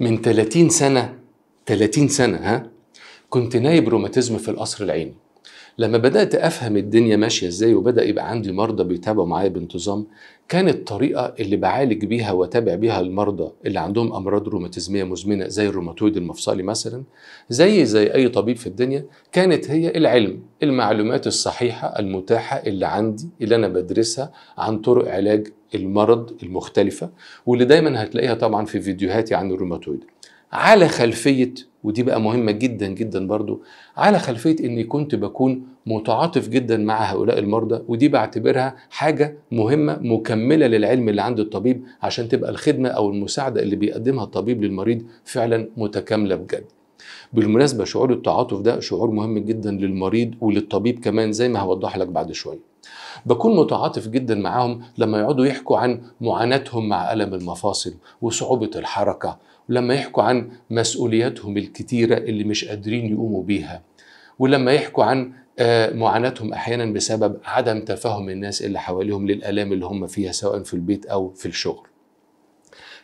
من 30 سنة 30 سنة ها كنت نايب روماتيزم في القصر العيني لما بدات افهم الدنيا ماشيه ازاي وبدا يبقى عندي مرضى بيتابعوا معايا بانتظام كانت الطريقه اللي بعالج بيها واتابع بيها المرضى اللي عندهم امراض روماتيزميه مزمنه زي الروماتويد المفصلي مثلا زي زي اي طبيب في الدنيا كانت هي العلم المعلومات الصحيحه المتاحه اللي عندي اللي انا بدرسها عن طرق علاج المرض المختلفه واللي دايما هتلاقيها طبعا في فيديوهاتي عن الروماتويد على خلفيه ودي بقى مهمة جدا جدا برضو على خلفية اني كنت بكون متعاطف جدا مع هؤلاء المرضى ودي بعتبرها حاجة مهمة مكملة للعلم اللي عند الطبيب عشان تبقى الخدمة او المساعدة اللي بيقدمها الطبيب للمريض فعلا متكاملة بجد بالمناسبة شعور التعاطف ده شعور مهم جدا للمريض وللطبيب كمان زي ما هوضح لك بعد شوية بكون متعاطف جدا معاهم لما يقعدوا يحكوا عن معاناتهم مع ألم المفاصل وصعوبة الحركة ولما يحكوا عن مسؤولياتهم الكتيرة اللي مش قادرين يقوموا بيها ولما يحكوا عن آه، معاناتهم أحيانا بسبب عدم تفهم الناس اللي حواليهم للآلام اللي هم فيها سواء في البيت أو في الشغل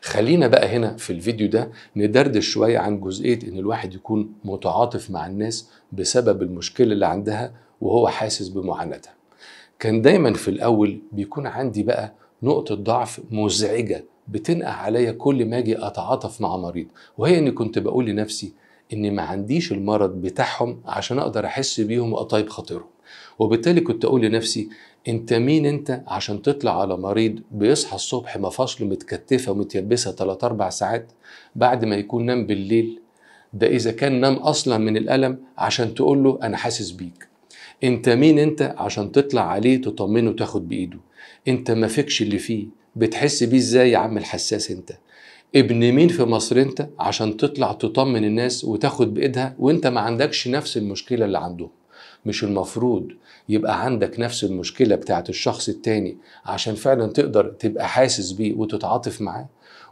خلينا بقى هنا في الفيديو ده ندردش شوية عن جزئية إن الواحد يكون متعاطف مع الناس بسبب المشكلة اللي عندها وهو حاسس بمعاناتها كان دايما في الاول بيكون عندي بقى نقطه ضعف مزعجه بتنقع عليا كل ما اجي اتعاطف مع مريض وهي اني كنت بقول لنفسي اني ما عنديش المرض بتاعهم عشان اقدر احس بيهم واطيب خاطرهم وبالتالي كنت اقول لنفسي انت مين انت عشان تطلع على مريض بيصحى الصبح مفاصله متكتفه ومتيبسه 3 اربع ساعات بعد ما يكون نام بالليل ده اذا كان نام اصلا من الالم عشان تقول له انا حاسس بيك انت مين انت عشان تطلع عليه تطمنه وتاخد بايده انت ما فيكش اللي فيه بتحس بيه ازاي يا عم الحساس انت ابن مين في مصر انت عشان تطلع تطمن الناس وتاخد بايدها وانت ما عندكش نفس المشكله اللي عندهم مش المفروض يبقى عندك نفس المشكله بتاعت الشخص التاني عشان فعلا تقدر تبقى حاسس بيه وتتعاطف معاه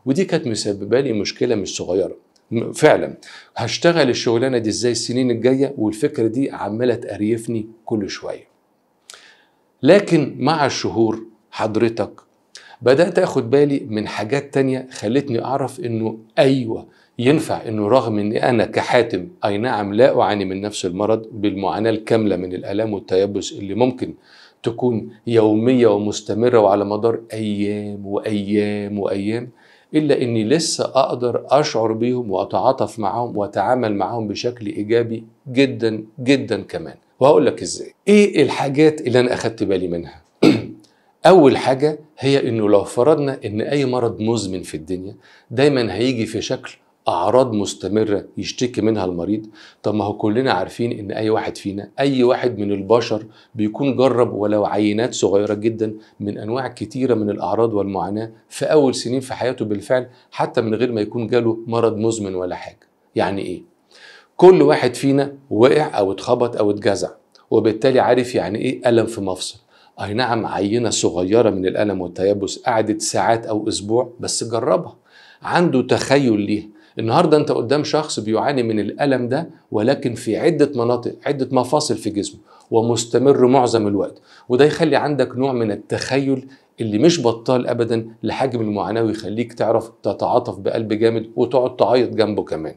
ودي كانت مسببه لي مشكله مش صغيره فعلا هشتغل الشغلانه دي ازاي السنين الجايه والفكره دي عماله تقريفني كل شويه لكن مع الشهور حضرتك بدات اخد بالي من حاجات تانية خلتني اعرف انه ايوه ينفع انه رغم اني انا كحاتم اي نعم لا اعاني من نفس المرض بالمعاناه الكامله من الالام والتيبس اللي ممكن تكون يوميه ومستمره وعلى مدار ايام وايام وايام إلا إني لسه أقدر أشعر بيهم وأتعاطف معاهم وأتعامل معاهم بشكل إيجابي جدا جدا كمان وهقول لك إزاي إيه الحاجات اللي أنا أخدت بالي منها أول حاجة هي إنه لو فرضنا إن أي مرض مزمن في الدنيا دايما هيجي في شكل اعراض مستمره يشتكي منها المريض طب ما هو كلنا عارفين ان اي واحد فينا اي واحد من البشر بيكون جرب ولو عينات صغيره جدا من انواع كتيره من الاعراض والمعاناه في اول سنين في حياته بالفعل حتى من غير ما يكون جاله مرض مزمن ولا حاجه يعني ايه كل واحد فينا وقع او اتخبط او اتجزع وبالتالي عارف يعني ايه الم في مفصل اي نعم عينه صغيره من الالم والتيبس قعدت ساعات او اسبوع بس جربها عنده تخيل ليها النهارده انت قدام شخص بيعاني من الالم ده ولكن في عده مناطق عده مفاصل في جسمه ومستمر معظم الوقت وده يخلي عندك نوع من التخيل اللي مش بطال ابدا لحجم المعاناه ويخليك تعرف تتعاطف بقلب جامد وتقعد تعيط جنبه كمان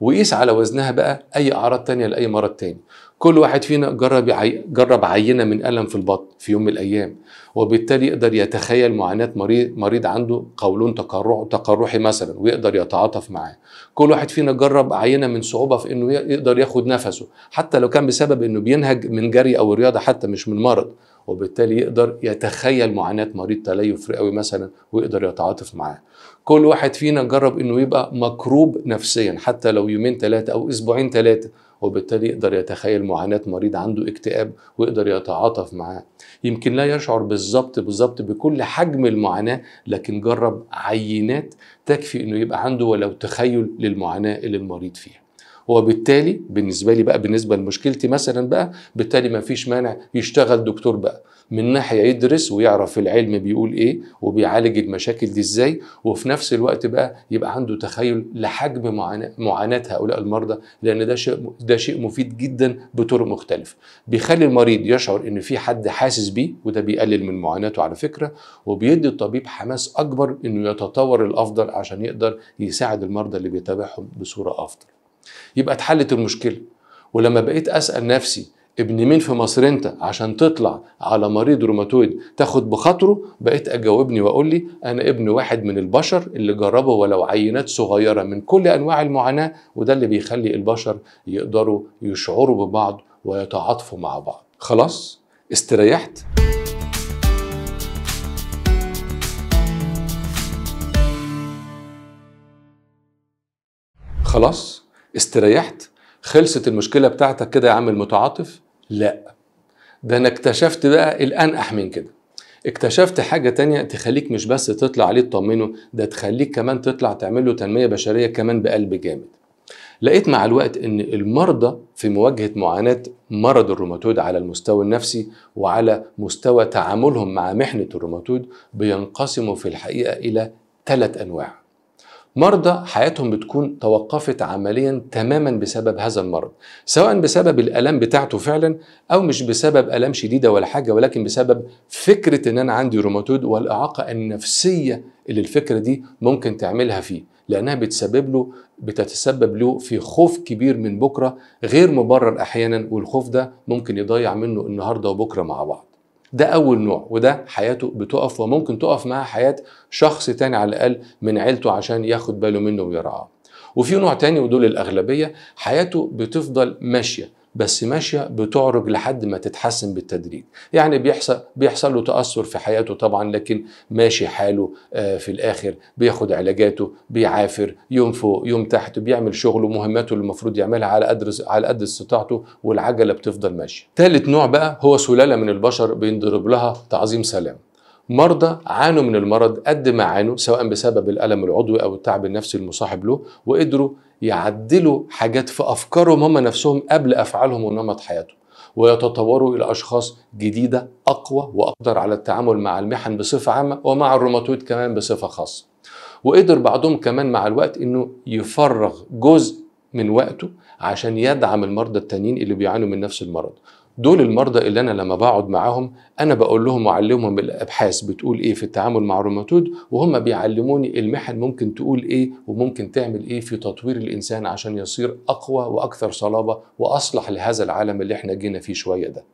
وقيس على وزنها بقى اي اعراض تانية لاي مرض تاني كل واحد فينا جرب عي... جرب عينه من الم في البطن في يوم من الايام وبالتالي يقدر يتخيل معاناه مريض مريض عنده قولون تقرع تقرحي مثلا ويقدر يتعاطف معاه كل واحد فينا جرب عينه من صعوبه في انه يقدر ياخد نفسه حتى لو كان بسبب انه بينهج من جري او رياضه حتى مش من مرض وبالتالي يقدر يتخيل معاناة مريض تليف رئوي مثلا ويقدر يتعاطف معاه كل واحد فينا جرب انه يبقى مكروب نفسيا حتى لو يومين ثلاثة او اسبوعين ثلاثة وبالتالي يقدر يتخيل معاناة مريض عنده اكتئاب ويقدر يتعاطف معاه يمكن لا يشعر بالظبط بالظبط بكل حجم المعاناة لكن جرب عينات تكفي انه يبقى عنده ولو تخيل للمعاناة اللي المريض فيها وبالتالي بالنسبه لي بقى بالنسبه لمشكلتي مثلا بقى بالتالي ما فيش مانع يشتغل دكتور بقى من ناحيه يدرس ويعرف العلم بيقول ايه وبيعالج المشاكل دي ازاي وفي نفس الوقت بقى يبقى عنده تخيل لحجم معاناه هؤلاء المرضى لان ده شيء ده شيء مفيد جدا بطرق مختلفه بيخلي المريض يشعر ان في حد حاسس بيه وده بيقلل من معاناته على فكره وبيدي الطبيب حماس اكبر انه يتطور الافضل عشان يقدر يساعد المرضى اللي بيتابعهم بصوره افضل يبقى اتحلت المشكله ولما بقيت اسال نفسي ابن مين في مصر انت عشان تطلع على مريض روماتويد تاخد بخاطره بقيت اجاوبني واقول لي انا ابن واحد من البشر اللي جربوا ولو عينات صغيره من كل انواع المعاناه وده اللي بيخلي البشر يقدروا يشعروا ببعض ويتعاطفوا مع بعض خلاص استريحت خلاص استريحت خلصت المشكله بتاعتك كده يا عم المتعاطف لا ده انا اكتشفت بقى الانقح من كده اكتشفت حاجة تانية تخليك مش بس تطلع عليه تطمنه ده تخليك كمان تطلع تعمل له تنمية بشرية كمان بقلب جامد لقيت مع الوقت ان المرضى في مواجهة معاناة مرض الروماتويد على المستوى النفسي وعلى مستوى تعاملهم مع محنة الروماتويد بينقسموا في الحقيقة الى ثلاث انواع مرضى حياتهم بتكون توقفت عمليا تماما بسبب هذا المرض سواء بسبب الالم بتاعته فعلا او مش بسبب الام شديده ولا حاجه ولكن بسبب فكره ان انا عندي روماتويد والاعاقه النفسيه اللي الفكره دي ممكن تعملها فيه لانها بتسبب له بتتسبب له في خوف كبير من بكره غير مبرر احيانا والخوف ده ممكن يضيع منه النهارده وبكره مع بعض ده أول نوع وده حياته بتقف وممكن تقف معاه حياة شخص تاني على الأقل من عيلته عشان ياخد باله منه ويرعاه وفي نوع تاني ودول الأغلبية حياته بتفضل ماشية بس ماشيه بتعرج لحد ما تتحسن بالتدريج يعني بيحصل بيحصل له تاثر في حياته طبعا لكن ماشي حاله آه، في الاخر بياخد علاجاته بيعافر يوم فوق يوم تحت بيعمل شغله مهماته اللي المفروض يعملها على قدر على قد استطاعته والعجله بتفضل ماشيه ثالث نوع بقى هو سلاله من البشر بينضرب لها تعظيم سلام مرضى عانوا من المرض قد ما عانوا سواء بسبب الألم العضوي أو التعب النفسي المصاحب له وقدروا يعدلوا حاجات في افكارهم هم نفسهم قبل افعالهم ونمط حياتهم ويتطوروا الى اشخاص جديده اقوى واقدر على التعامل مع المحن بصفه عامه ومع الروماتويد كمان بصفه خاصه وقدر بعضهم كمان مع الوقت انه يفرغ جزء من وقته عشان يدعم المرضى التانيين اللي بيعانوا من نفس المرض دول المرضى اللي انا لما بقعد معاهم انا بقول لهم وعلمهم الابحاث بتقول ايه في التعامل مع الروماتود وهم بيعلموني المحن ممكن تقول ايه وممكن تعمل ايه في تطوير الانسان عشان يصير اقوى واكثر صلابه واصلح لهذا العالم اللي احنا جينا فيه شويه ده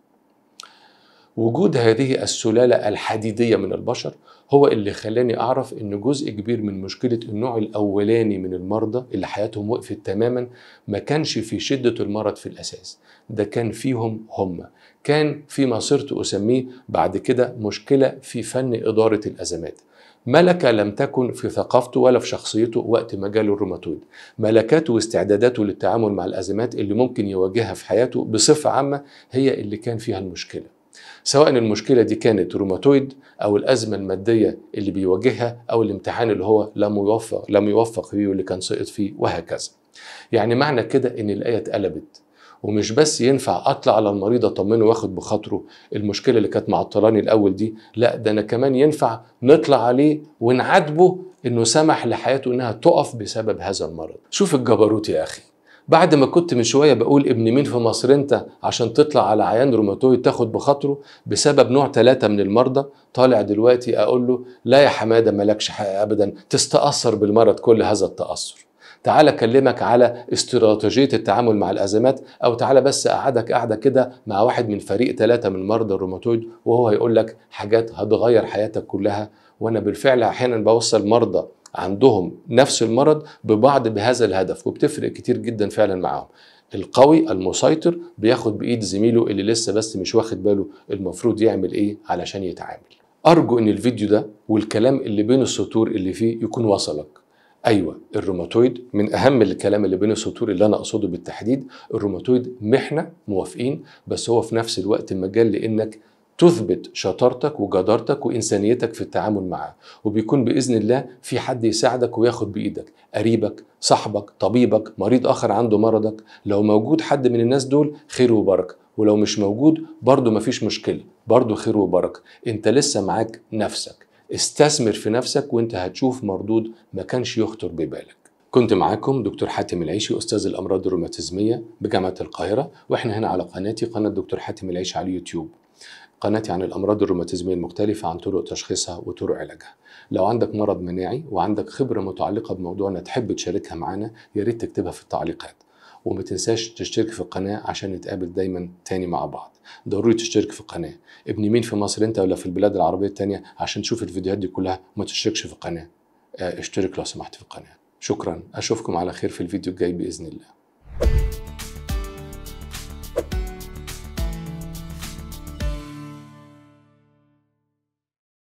وجود هذه السلالة الحديدية من البشر هو اللي خلاني أعرف إن جزء كبير من مشكلة النوع الأولاني من المرضى اللي حياتهم وقفت تماما ما كانش في شدة المرض في الأساس ده كان فيهم هم كان فيما صرت أسميه بعد كده مشكلة في فن إدارة الأزمات ملكة لم تكن في ثقافته ولا في شخصيته وقت ما جاله الروماتويد ملكاته واستعداداته للتعامل مع الأزمات اللي ممكن يواجهها في حياته بصفة عامة هي اللي كان فيها المشكلة سواء المشكلة دي كانت روماتويد أو الأزمة المادية اللي بيواجهها أو الامتحان اللي هو لم يوفق لم يوفق فيه واللي كان سقط فيه وهكذا. يعني معنى كده إن الآية اتقلبت ومش بس ينفع اطلع على المريض اطمنه واخد بخاطره المشكله اللي كانت معطلاني الاول دي لا ده انا كمان ينفع نطلع عليه ونعاتبه انه سمح لحياته انها تقف بسبب هذا المرض شوف الجبروت يا اخي بعد ما كنت من شويه بقول ابن مين في مصر انت عشان تطلع على عيان روماتويد تاخد بخاطره بسبب نوع ثلاثه من المرضى طالع دلوقتي اقول له لا يا حماده مالكش حق ابدا تستاثر بالمرض كل هذا التاثر تعالى اكلمك على استراتيجيه التعامل مع الازمات او تعالى بس اقعدك قاعده كده مع واحد من فريق ثلاثه من مرضى الروماتويد وهو هيقول لك حاجات هتغير حياتك كلها وانا بالفعل احيانا بوصل مرضى عندهم نفس المرض ببعض بهذا الهدف وبتفرق كتير جدا فعلا معاهم القوي المسيطر بياخد بايد زميله اللي لسه بس مش واخد باله المفروض يعمل ايه علشان يتعامل ارجو ان الفيديو ده والكلام اللي بين السطور اللي فيه يكون وصلك ايوه الروماتويد من اهم الكلام اللي بين السطور اللي انا اقصده بالتحديد الروماتويد محنه موافقين بس هو في نفس الوقت مجال لانك تثبت شطارتك وجدارتك وإنسانيتك في التعامل معاه وبيكون بإذن الله في حد يساعدك وياخد بإيدك قريبك صاحبك طبيبك مريض آخر عنده مرضك لو موجود حد من الناس دول خير وبركة ولو مش موجود برضه مفيش مشكلة برضه خير وبركة انت لسه معاك نفسك استثمر في نفسك وانت هتشوف مردود ما كانش يخطر ببالك كنت معاكم دكتور حاتم العيشي استاذ الامراض الروماتيزميه بجامعه القاهره واحنا هنا على قناتي قناه دكتور حاتم العيشي على اليوتيوب قناتي عن الأمراض الروماتيزمية المختلفة عن طرق تشخيصها وطرق علاجها لو عندك مرض مناعي وعندك خبرة متعلقة بموضوعنا تحب تشاركها معانا يا ريت تكتبها في التعليقات وما تنساش تشترك في القناة عشان نتقابل دايما تاني مع بعض ضروري تشترك في القناة ابن مين في مصر انت ولا في البلاد العربية التانية عشان تشوف الفيديوهات دي كلها ما تشتركش في القناة آه، اشترك لو سمحت في القناة شكرا اشوفكم على خير في الفيديو الجاي بإذن الله